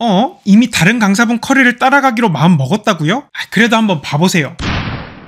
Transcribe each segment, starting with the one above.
어? 이미 다른 강사분 커리를 따라가기로 마음 먹었다고요? 아, 그래도 한번 봐보세요.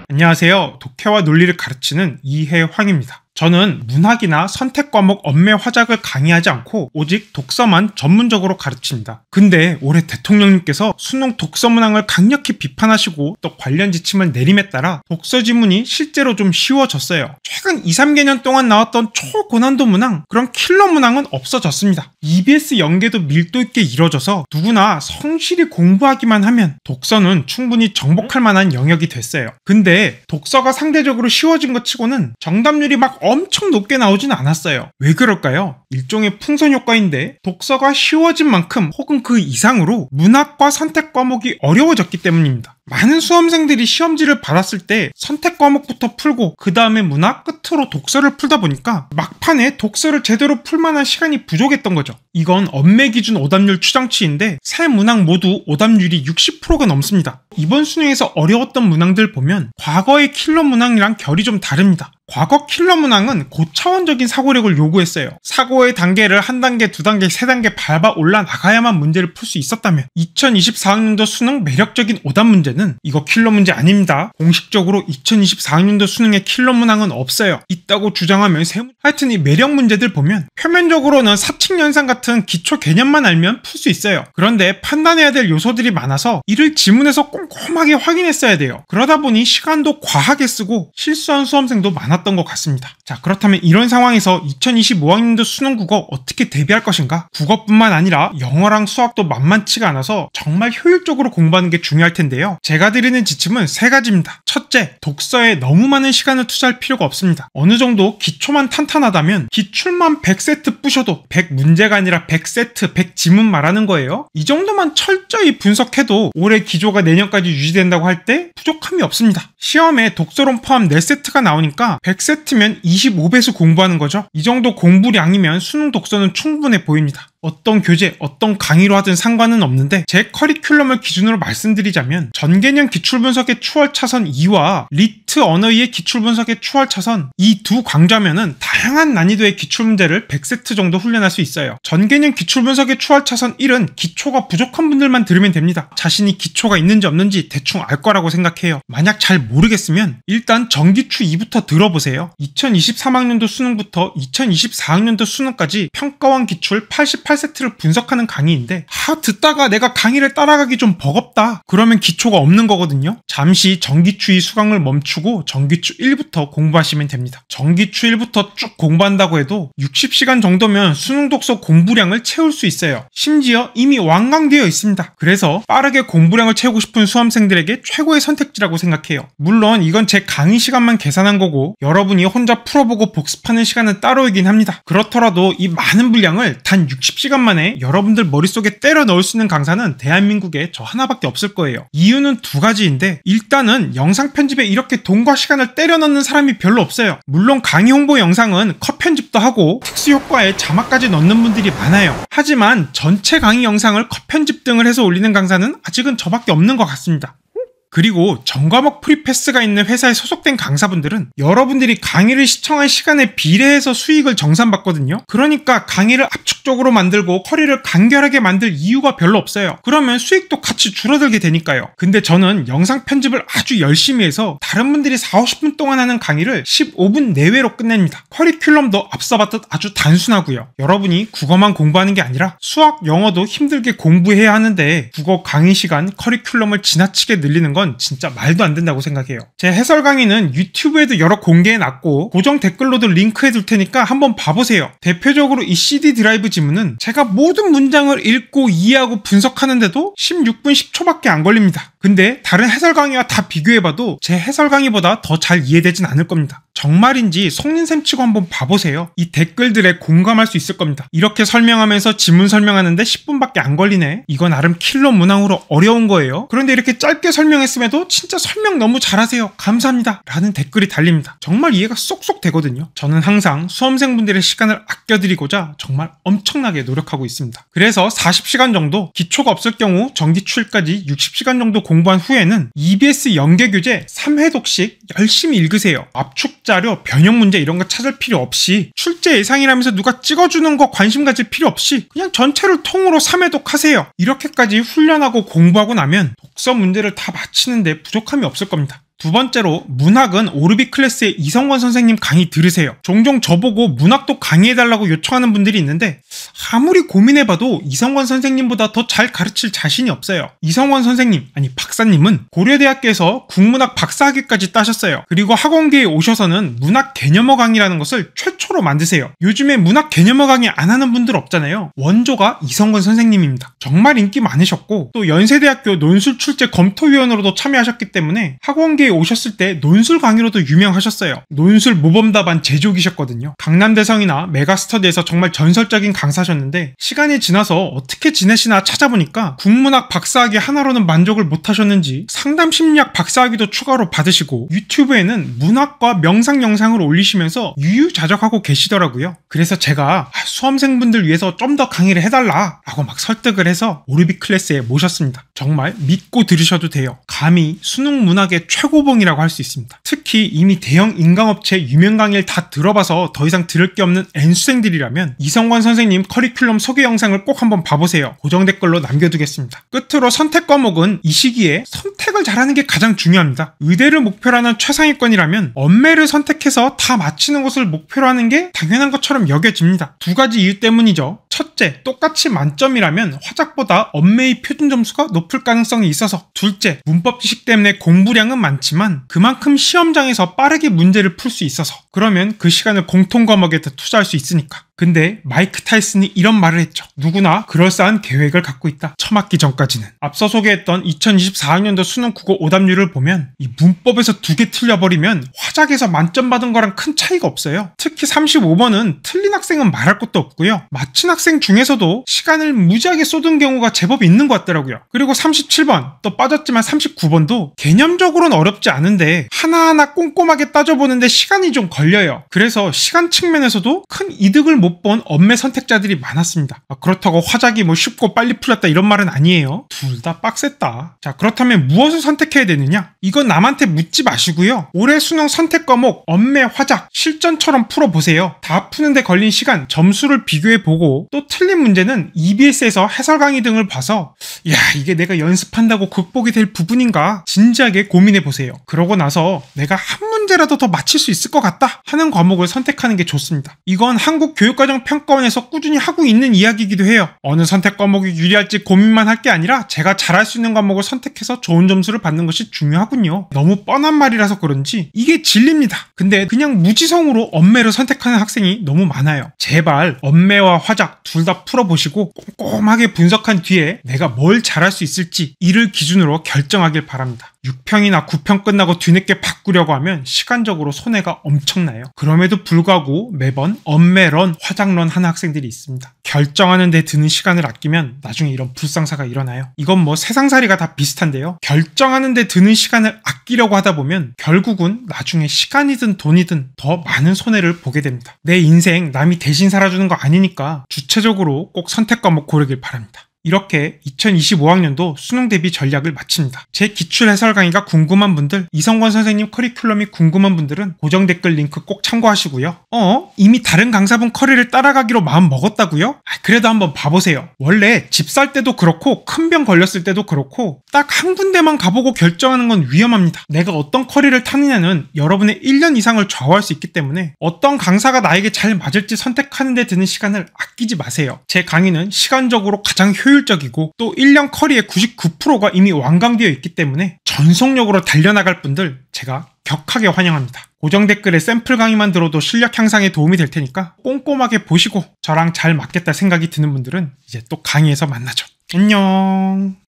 안녕하세요. 독해와 논리를 가르치는 이해황입니다. 저는 문학이나 선택 과목 업매 화작을 강의하지 않고 오직 독서만 전문적으로 가르칩니다. 근데 올해 대통령님께서 수능 독서 문항을 강력히 비판하시고 또 관련 지침을 내림에 따라 독서 지문이 실제로 좀 쉬워졌어요. 최근 2, 3개년 동안 나왔던 초고난도 문항, 그런 킬러 문항은 없어졌습니다. EBS 연계도 밀도 있게 이뤄져서 누구나 성실히 공부하기만 하면 독서는 충분히 정복할 만한 영역이 됐어요. 근데 독서가 상대적으로 쉬워진 것 치고는 정답률이 막 엄청 높게 나오진 않았어요. 왜 그럴까요? 일종의 풍선 효과인데 독서가 쉬워진 만큼 혹은 그 이상으로 문학과 선택 과목이 어려워졌기 때문입니다. 많은 수험생들이 시험지를 받았을 때 선택 과목부터 풀고 그 다음에 문학 끝으로 독서를 풀다 보니까 막판에 독서를 제대로 풀만한 시간이 부족했던 거죠. 이건 엄매 기준 오답률 추정치인데 새 문항 모두 오답률이 60%가 넘습니다. 이번 수능에서 어려웠던 문항들 보면 과거의 킬러 문항이랑 결이 좀 다릅니다. 과거 킬러 문항은 고차원적인 사고력을 요구했어요. 사고의 단계를 한 단계, 두 단계, 세 단계 밟아 올라나가야만 문제를 풀 수 있었다면 2024학년도 수능 매력적인 오답 문제는 이거 킬러 문제 아닙니다. 공식적으로 2024학년도 수능에 킬러 문항은 없어요. 있다고 주장하면 세무 하여튼 이 매력 문제들 보면 표면적으로는 사칙 연산 같은 기초 개념만 알면 풀 수 있어요. 그런데 판단해야 될 요소들이 많아서 이를 지문에서 꼼꼼하게 확인했어야 돼요. 그러다 보니 시간도 과하게 쓰고 실수한 수험생도 많았 않았던 것 같습니다. 자 그렇다면 이런 상황에서 2025학년도 수능 국어 어떻게 대비할 것인가? 국어뿐만 아니라 영어랑 수학도 만만치가 않아서 정말 효율적으로 공부하는 게 중요할 텐데요. 제가 드리는 지침은 세 가지입니다. 첫째, 독서에 너무 많은 시간을 투자할 필요가 없습니다. 어느 정도 기초만 탄탄하다면 기출만 100세트 뿌셔도 100문제가 아니라 100세트, 100지문 말하는 거예요. 이 정도만 철저히 분석해도 올해 기조가 내년까지 유지된다고 할 때 부족함이 없습니다. 시험에 독서론 포함 4세트가 나오니까 100세트면 25배수 공부하는 거죠. 이 정도 공부량이면 수능 독서는 충분해 보입니다. 어떤 교재, 어떤 강의로 하든 상관은 없는데 제 커리큘럼을 기준으로 말씀드리자면 전개념 기출분석의 추월차선 2와 리트 언어의 기출분석의 추월차선 2 두 강좌면은 다양한 난이도의 기출문제를 100세트 정도 훈련할 수 있어요. 전개념 기출분석의 추월차선 1은 기초가 부족한 분들만 들으면 됩니다. 자신이 기초가 있는지 없는지 대충 알 거라고 생각해요. 만약 잘 모르겠으면 일단 전기추 2부터 들어보세요. 2023학년도 수능부터 2024학년도 수능까지 평가원 기출 8 0 18세트를 분석하는 강의인데 하 아, 듣다가 내가 강의를 따라가기 좀 버겁다 그러면 기초가 없는 거거든요 잠시 전기추위 수강을 멈추고 전기추 1부터 공부하시면 됩니다 전기추 1부터 쭉 공부한다고 해도 60시간 정도면 수능 독서 공부량을 채울 수 있어요 심지어 이미 완강되어 있습니다 그래서 빠르게 공부량을 채우고 싶은 수험생들에게 최고의 선택지라고 생각해요 물론 이건 제 강의 시간만 계산한 거고 여러분이 혼자 풀어보고 복습하는 시간은 따로이긴 합니다 그렇더라도 이 많은 분량을 단60 시간 만에 여러분들 머릿속에 때려 넣을 수 있는 강사는 대한민국에 저 하나밖에 없을 거예요. 이유는 두 가지인데 일단은 영상 편집에 이렇게 돈과 시간을 때려 넣는 사람이 별로 없어요. 물론 강의 홍보 영상은 컷 편집도 하고 특수 효과에 자막까지 넣는 분들이 많아요. 하지만 전체 강의 영상을 컷 편집 등을 해서 올리는 강사는 아직은 저밖에 없는 것 같습니다. 그리고 전과목 프리패스가 있는 회사에 소속된 강사분들은 여러분들이 강의를 시청한 시간에 비례해서 수익을 정산받거든요. 그러니까 강의를 압축적으로 만들고 커리를 간결하게 만들 이유가 별로 없어요. 그러면 수익도 같이 줄어들게 되니까요. 근데 저는 영상 편집을 아주 열심히 해서 다른 분들이 4, 50분 동안 하는 강의를 15분 내외로 끝냅니다. 커리큘럼도 앞서 봤듯 아주 단순하고요. 여러분이 국어만 공부하는 게 아니라 수학, 영어도 힘들게 공부해야 하는데 국어 강의 시간 커리큘럼을 지나치게 늘리는 건건 진짜 말도 안 된다고 생각해요. 제 해설 강의는 유튜브에도 여러 공개해놨고 고정 댓글로도 링크해둘 테니까 한번 봐보세요. 대표적으로 이 CD 드라이브 지문은 제가 모든 문장을 읽고 이해하고 분석하는데도 16분 10초밖에 안 걸립니다. 근데 다른 해설 강의와 다 비교해봐도 제 해설 강의보다 더 잘 이해되진 않을 겁니다. 정말인지 속는셈 치고 한번 봐보세요. 이 댓글들에 공감할 수 있을 겁니다. 이렇게 설명하면서 지문 설명하는데 10분밖에 안 걸리네. 이건 나름 킬러 문항으로 어려운 거예요. 그런데 이렇게 짧게 설명해서 말씀에도 진짜 설명 너무 잘하세요. 감사합니다. 라는 댓글이 달립니다. 정말 이해가 쏙쏙 되거든요. 저는 항상 수험생분들의 시간을 아껴드리고자 정말 엄청나게 노력하고 있습니다. 그래서 40시간 정도 기초가 없을 경우 정기 출까지 60시간 정도 공부한 후에는 EBS 연계 교재 3회독씩 열심히 읽으세요. 압축 자료, 변형 문제 이런 거 찾을 필요 없이 출제 예상이라면서 누가 찍어주는 거 관심 가질 필요 없이 그냥 전체를 통으로 3회독 하세요. 이렇게까지 훈련하고 공부하고 나면 독서 문제를 다 마치 치는데 부족함이 없을 겁니다. 두 번째로 문학은 오르비 클래스의 이성권 선생님 강의 들으세요. 종종 저보고 문학도 강의해달라고 요청하는 분들이 있는데 아무리 고민해봐도 이성권 선생님보다 더 잘 가르칠 자신이 없어요. 이성권 선생님, 아니 박사님은 고려대학교에서 국문학 박사학위까지 따셨어요. 그리고 학원계에 오셔서는 문학 개념어 강의라는 것을 최초로 만드세요. 요즘에 문학 개념어 강의 안 하는 분들 없잖아요. 원조가 이성권 선생님입니다. 정말 인기 많으셨고 또 연세대학교 논술 출제 검토위원으로도 참여하셨기 때문에 학원계 오셨을 때 논술 강의로도 유명하셨어요. 논술 모범답안 제조기셨거든요. 강남대성이나 메가스터디에서 정말 전설적인 강사셨는데 시간이 지나서 어떻게 지내시나 찾아보니까 국문학 박사학위 하나로는 만족을 못하셨는지 상담 심리학 박사학위도 추가로 받으시고 유튜브에는 문학과 명상 영상을 올리시면서 유유자적하고 계시더라고요. 그래서 제가 아, 수험생분들 위해서 좀 더 강의를 해달라 라고 막 설득을 해서 오르비 클래스에 모셨습니다. 정말 믿고 들으셔도 돼요. 감히 수능 문학의 최고 홍보봉이라고 할 수 있습니다. 특히 이미 대형 인강업체 유명 강의를 다 들어봐서 더 이상 들을 게 없는 N수생들이라면 이성관 선생님 커리큘럼 소개 영상을 꼭 한번 봐보세요. 고정 댓글로 남겨두겠습니다. 끝으로 선택 과목은 이 시기에 선택을 잘하는 게 가장 중요합니다. 의대를 목표로 하는 최상위권이라면 엄매를 선택해서 다 마치는 것을 목표로 하는 게 당연한 것처럼 여겨집니다. 두 가지 이유 때문이죠. 첫째, 똑같이 만점이라면 화작보다 엄매의 표준 점수가 높을 가능성이 있어서 둘째, 문법 지식 때문에 공부량은 많지만 그만큼 시험장에서 빠르게 문제를 풀 수 있어서 그러면 그 시간을 공통 과목에 더 투자할 수 있으니까 근데 마이크 타이슨이 이런 말을 했죠. 누구나 그럴싸한 계획을 갖고 있다. 처맞기 전까지는. 앞서 소개했던 2024학년도 수능 국어 오답률을 보면 이 문법에서 두 개 틀려버리면 화작에서 만점 받은 거랑 큰 차이가 없어요. 특히 35번은 틀린 학생은 말할 것도 없고요. 맞힌 학생 중에서도 시간을 무지하게 쏟은 경우가 제법 있는 것 같더라고요. 그리고 37번 또 빠졌지만 39번도 개념적으로는 어렵지 않은데 하나하나 꼼꼼하게 따져보는데 시간이 좀 걸려요. 그래서 시간 측면에서도 큰 이득을 못 못본 엄매 선택자들이 많았습니다. 아, 그렇다고 화작이 뭐 쉽고 빨리 풀렸다 이런 말은 아니에요. 둘 다 빡셌다. 자 그렇다면 무엇을 선택해야 되느냐? 이건 남한테 묻지 마시고요. 올해 수능 선택 과목 엄매 화작 실전처럼 풀어보세요. 다 푸는데 걸린 시간 점수를 비교해보고 또 틀린 문제는 EBS에서 해설 강의 등을 봐서 야 이게 내가 연습한다고 극복이 될 부분인가 진지하게 고민해보세요. 그러고 나서 내가 한 문제라도 더 맞힐 수 있을 것 같다 하는 과목을 선택하는 게 좋습니다. 이건 한국 교육과정 평가원에서 꾸준히 하고 있는 이야기이기도 해요. 어느 선택 과목이 유리할지 고민만 할 게 아니라 제가 잘할 수 있는 과목을 선택해서 좋은 점수를 받는 것이 중요하군요. 너무 뻔한 말이라서 그런지 이게 진리입니다. 근데 그냥 무지성으로 엄매를 선택하는 학생이 너무 많아요. 제발 엄매와 화작 둘 다 풀어보시고 꼼꼼하게 분석한 뒤에 내가 뭘 잘할 수 있을지 이를 기준으로 결정하길 바랍니다. 6평이나 9평 끝나고 뒤늦게 바꾸려고 하면 시간적으로 손해가 엄청나요. 그럼에도 불구하고 매번 엄매런 화장런 하는 학생들이 있습니다. 결정하는 데 드는 시간을 아끼면 나중에 이런 불상사가 일어나요. 이건 뭐 세상살이가 다 비슷한데요. 결정하는 데 드는 시간을 아끼려고 하다 보면 결국은 나중에 시간이든 돈이든 더 많은 손해를 보게 됩니다. 내 인생 남이 대신 살아주는 거 아니니까 주체적으로 꼭 선택 과목 뭐 고르길 바랍니다. 이렇게 2025학년도 수능 대비 전략을 마칩니다. 제 기출 해설 강의가 궁금한 분들, 이성권 선생님 커리큘럼이 궁금한 분들은 고정 댓글 링크 꼭 참고하시고요. 어? 이미 다른 강사분 커리를 따라가기로 마음 먹었다고요? 아, 그래도 한번 봐보세요. 원래 집 살 때도 그렇고 큰 병 걸렸을 때도 그렇고 딱 한 군데만 가보고 결정하는 건 위험합니다. 내가 어떤 커리를 타느냐는 여러분의 1년 이상을 좌우할 수 있기 때문에 어떤 강사가 나에게 잘 맞을지 선택하는 데 드는 시간을 아끼지 마세요. 제 강의는 시간적으로 가장 효율 적 효율적이고 또 1년 커리의 99%가 이미 완강되어 있기 때문에 전속력으로 달려나갈 분들 제가 격하게 환영합니다. 고정 댓글에 샘플 강의만 들어도 실력 향상에 도움이 될 테니까 꼼꼼하게 보시고 저랑 잘 맞겠다 생각이 드는 분들은 이제 또 강의에서 만나죠. 안녕.